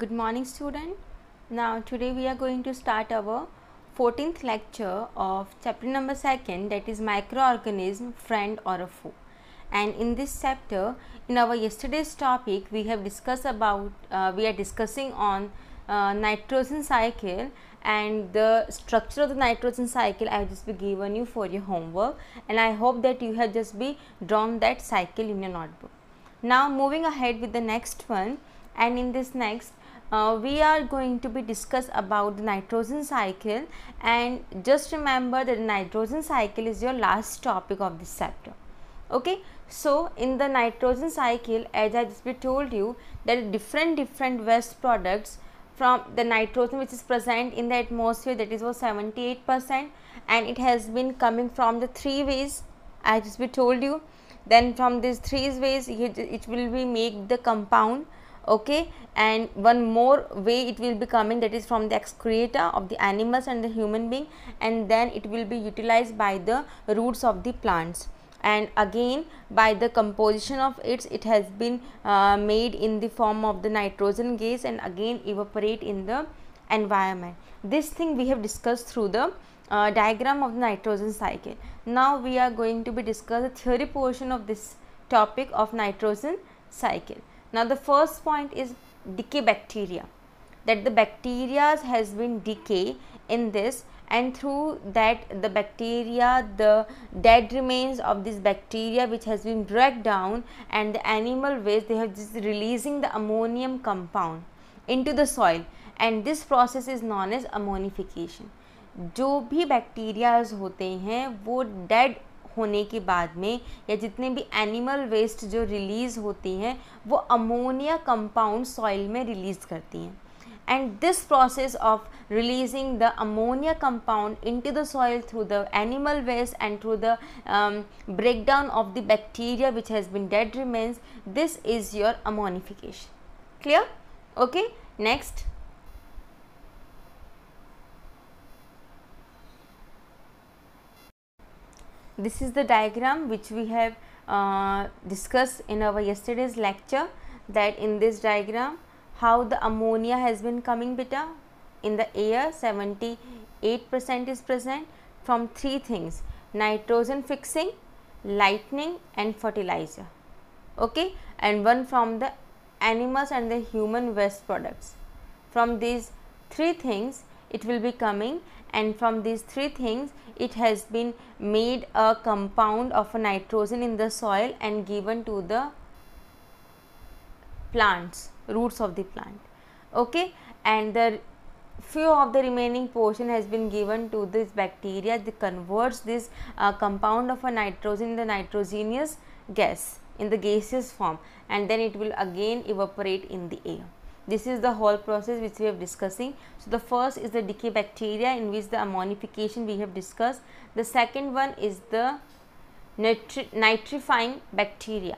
Good morning student. Now today we are going to start our 14th lecture of chapter number 2nd that is microorganism friend or a foe. And in this chapter in our yesterday's topic we have discussed about uh, we are discussing on uh, nitrogen cycle and the structure of the nitrogen cycle I have just be given you for your homework and I hope that you have just be drawn that cycle in your notebook. Now moving ahead with the next one and in this next uh, we are going to be discuss about the nitrogen cycle and just remember that nitrogen cycle is your last topic of this chapter okay so in the nitrogen cycle as i just told you there are different different waste products from the nitrogen which is present in the atmosphere that is was 78 percent and it has been coming from the three ways as we told you then from these three ways it, it will be make the compound okay and one more way it will be coming that is from the excreta of the animals and the human being and then it will be utilized by the roots of the plants and again by the composition of it, it has been uh, made in the form of the nitrogen gas and again evaporate in the environment this thing we have discussed through the uh, diagram of the nitrogen cycle now we are going to be discuss the theory portion of this topic of nitrogen cycle now the first point is decay bacteria that the bacteria has been decay in this and through that the bacteria the dead remains of this bacteria which has been dragged down and the animal waste they have just releasing the ammonium compound into the soil and this process is known as ammonification जो भी bacteria होते हैं वो dead होने के बाद में या जितने भी एनिमल वेस्ट जो रिलीज़ होती हैं वो अमोनिया कंपाउंड सॉइल में रिलीज़ करती हैं and this process of releasing the ammonia compound into the soil through the animal waste and through the break down of the bacteria which has been dead remains this is your ammonification clear okay next This is the diagram which we have uh, discussed in our yesterday's lecture that in this diagram how the ammonia has been coming beta in the air 78 percent is present from three things nitrogen fixing lightning and fertilizer okay and one from the animals and the human waste products from these three things it will be coming and from these three things it has been made a compound of a nitrogen in the soil and given to the plants roots of the plant okay and the few of the remaining portion has been given to this bacteria that converts this uh, compound of a nitrogen in the nitrogenous gas in the gaseous form and then it will again evaporate in the air this is the whole process which we have discussing so the first is the decay bacteria in which the ammonification we have discussed the second one is the nitri nitrifying bacteria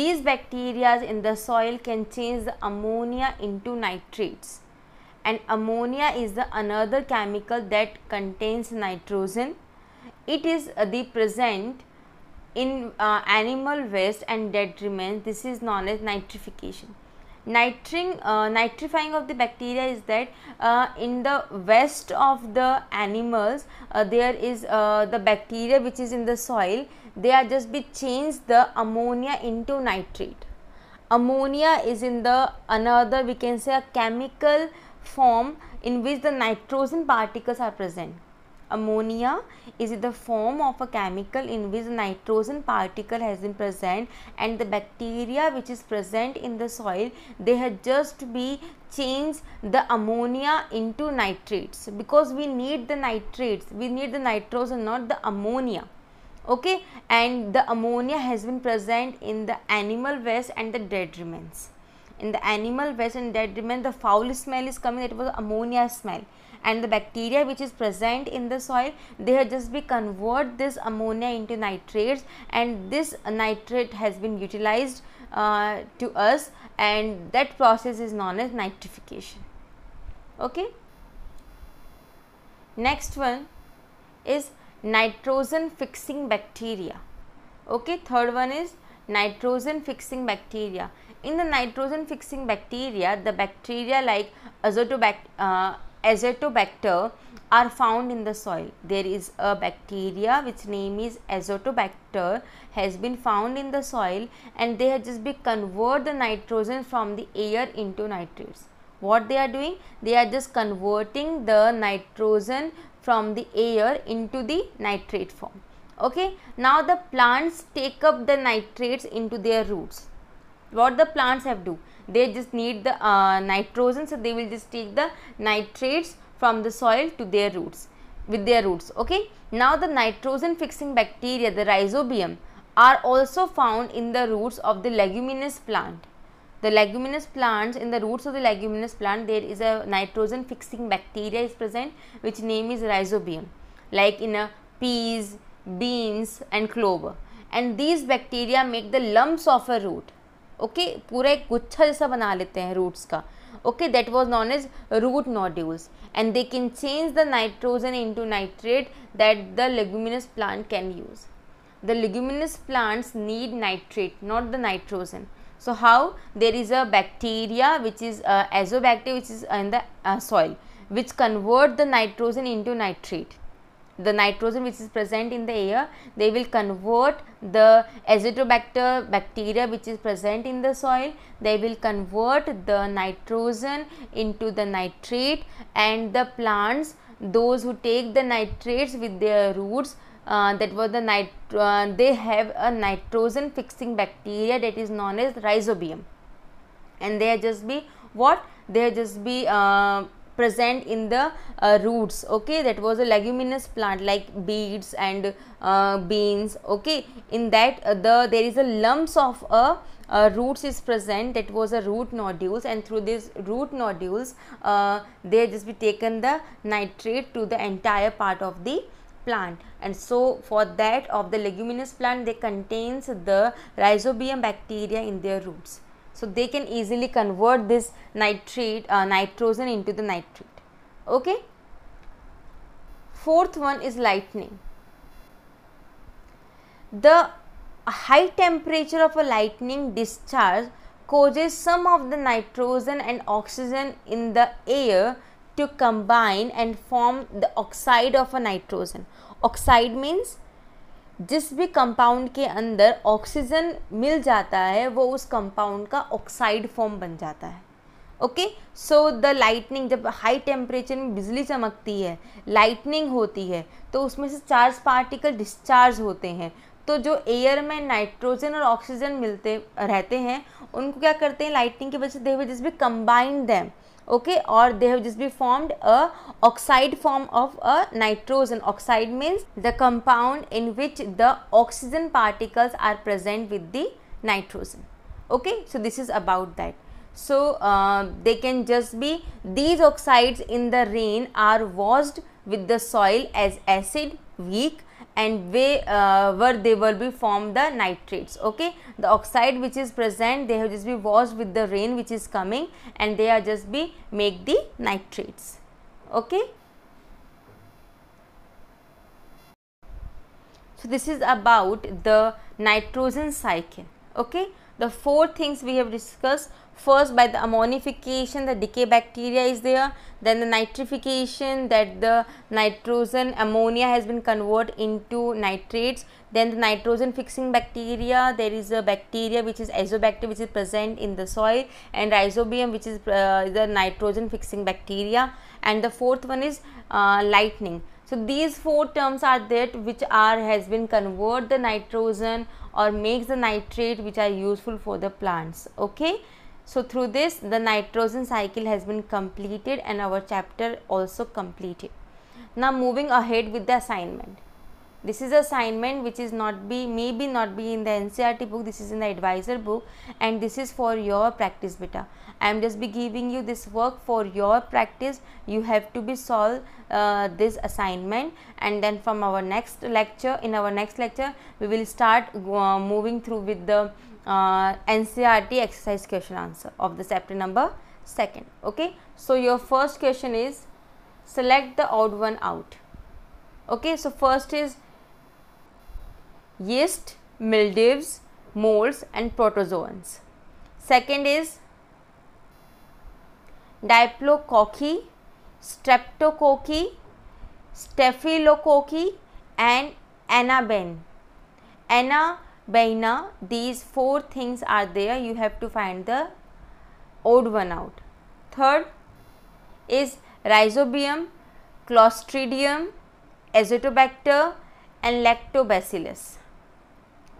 these bacteria in the soil can change the ammonia into nitrates and ammonia is the another chemical that contains nitrogen it is uh, the present in uh, animal waste and dead remains this is known as nitrification nitring uh, nitrifying of the bacteria is that uh, in the waste of the animals uh, there is uh, the bacteria which is in the soil they are just be changed the ammonia into nitrate ammonia is in the another we can say a chemical form in which the nitrogen particles are present Ammonia is the form of a chemical in which nitrogen particle has been present and the bacteria which is present in the soil they had just be changed the ammonia into nitrates because we need the nitrates we need the nitrogen not the ammonia okay and the ammonia has been present in the animal waste and the dead remains in the animal waste and sediment the foul smell is coming that was ammonia smell and the bacteria which is present in the soil they have just be convert this ammonia into nitrates and this nitrate has been utilized uh, to us and that process is known as nitrification okay next one is nitrogen fixing bacteria okay third one is nitrogen fixing bacteria. In the nitrogen fixing bacteria, the bacteria like azotobacter, uh, azotobacter are found in the soil. There is a bacteria which name is azotobacter has been found in the soil and they have just been convert the nitrogen from the air into nitrates. What they are doing? They are just converting the nitrogen from the air into the nitrate form okay now the plants take up the nitrates into their roots what the plants have to do they just need the uh, nitrogen so they will just take the nitrates from the soil to their roots with their roots okay now the nitrogen fixing bacteria the rhizobium are also found in the roots of the leguminous plant the leguminous plants in the roots of the leguminous plant there is a nitrogen fixing bacteria is present which name is rhizobium like in a peas beans and clover and these bacteria make the lumps of a root okay, पूरा एक गुच्छा जैसा बना लेते हैं roots का okay that was known as root nodules and they can change the nitrogen into the the leguminous plant can can the leguminous plants need nitrate not the nitrogen so how there is a bacteria which is uh, azobacter which is in the uh, soil which convert the nitrogen into nitrate the nitrogen which is present in the air they will convert the azotobacter bacteria which is present in the soil they will convert the nitrogen into the nitrate and the plants those who take the nitrates with their roots uh, that was the nit uh, they have a nitrogen fixing bacteria that is known as rhizobium and they just be what they just be uh, present in the uh, roots okay that was a leguminous plant like beets and uh, beans okay in that uh, the there is a lumps of a uh, uh, roots is present that was a root nodules and through this root nodules uh, they just be taken the nitrate to the entire part of the plant and so for that of the leguminous plant they contains the rhizobium bacteria in their roots so, they can easily convert this nitrate uh, nitrogen into the nitrate. Okay. Fourth one is lightning. The high temperature of a lightning discharge causes some of the nitrogen and oxygen in the air to combine and form the oxide of a nitrogen. Oxide means जिस भी compound के अंदर oxygen मिल जाता है वो उस compound का oxide form बन जाता है ओके सो द लाइटनिंग जब हाई टेम्परेचर में बिजली चमकती है लाइटनिंग होती है तो उसमें से चार्ज पार्टिकल डिस्चार्ज होते हैं तो जो एयर में नाइट्रोजन और ऑक्सीजन मिलते रहते हैं उनको क्या करते हैं लाइटनिंग की वजह से दे जिस भी combined them okay or they have just be formed a oxide form of a nitrogen oxide means the compound in which the oxygen particles are present with the nitrogen okay so this is about that so uh, they can just be these oxides in the rain are washed with the soil as acid weak and where they uh, will be formed the nitrates okay the oxide which is present they have just be washed with the rain which is coming and they are just be make the nitrates okay so this is about the nitrogen cycle okay the four things we have discussed first by the ammonification the decay bacteria is there then the nitrification that the nitrogen ammonia has been converted into nitrates then the nitrogen fixing bacteria there is a bacteria which is azobacter which is present in the soil and rhizobium which is uh, the nitrogen fixing bacteria and the fourth one is uh, lightning so these four terms are that which are has been convert the nitrogen or makes the nitrate which are useful for the plants. Okay. So through this the nitrogen cycle has been completed and our chapter also completed. Now moving ahead with the assignment. This is assignment which is not be maybe not be in the NCRT book. This is in the advisor book and this is for your practice beta. I am just be giving you this work for your practice. You have to be solve uh, this assignment and then from our next lecture in our next lecture we will start uh, moving through with the uh, NCRT exercise question answer of the chapter number second. Okay. So, your first question is select the odd one out okay so first is yeast, mildews, molds and protozoans. Second is diplococci, streptococci, staphylococci and anaben. Anabena, these four things are there. You have to find the odd one out. Third is rhizobium, clostridium, azotobacter and lactobacillus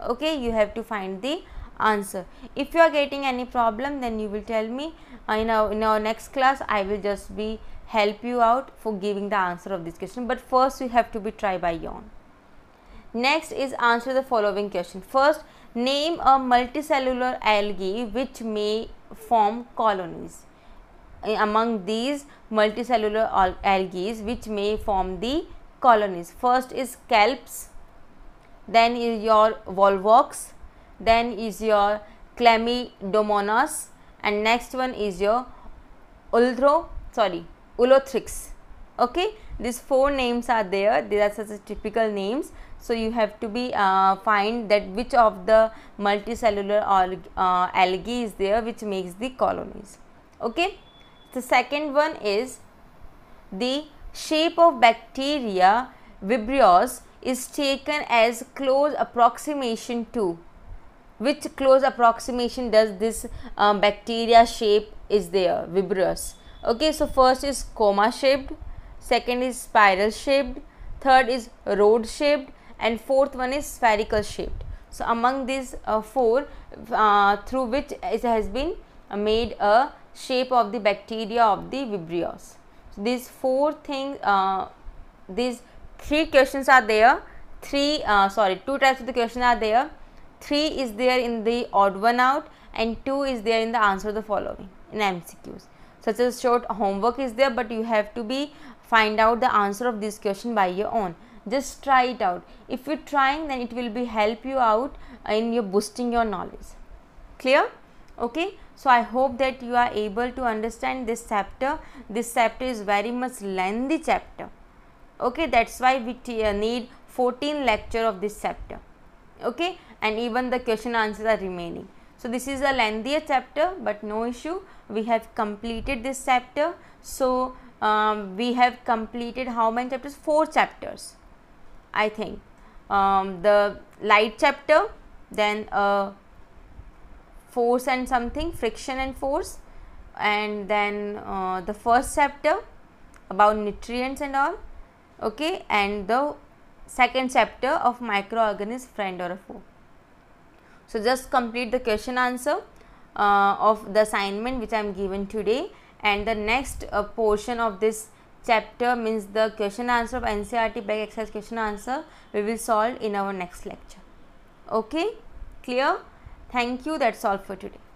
okay you have to find the answer if you are getting any problem then you will tell me uh, in, our, in our next class i will just be help you out for giving the answer of this question but first you have to be try by your own next is answer the following question first name a multicellular algae which may form colonies among these multicellular algae which may form the colonies first is kelps then is your Volvox, then is your Chlamydomonas and next one is your Ulthro, sorry, Ulothrix. Okay, these four names are there, these are such typical names. So, you have to be uh, find that which of the multicellular uh, algae is there which makes the colonies. Okay, the second one is the shape of bacteria vibrios is taken as close approximation to which close approximation does this um, bacteria shape is there Vibrios. okay so first is comma shaped second is spiral shaped third is rod shaped and fourth one is spherical shaped so among these uh, four uh, through which it has been uh, made a shape of the bacteria of the vibrios so these four things uh, these three questions are there three uh, sorry two types of the question are there three is there in the odd one out and two is there in the answer the following in mcqs such as short homework is there but you have to be find out the answer of this question by your own just try it out if you're trying then it will be help you out in your boosting your knowledge clear okay so i hope that you are able to understand this chapter this chapter is very much lengthy chapter okay that's why we uh, need 14 lecture of this chapter okay and even the question answers are remaining so this is a lengthier chapter but no issue we have completed this chapter so um, we have completed how many chapters four chapters i think um, the light chapter then uh, force and something friction and force and then uh, the first chapter about nutrients and all okay and the second chapter of microorganism friend or foe so just complete the question answer uh, of the assignment which i am given today and the next uh, portion of this chapter means the question answer of ncrt back exercise question answer we will solve in our next lecture okay clear thank you that's all for today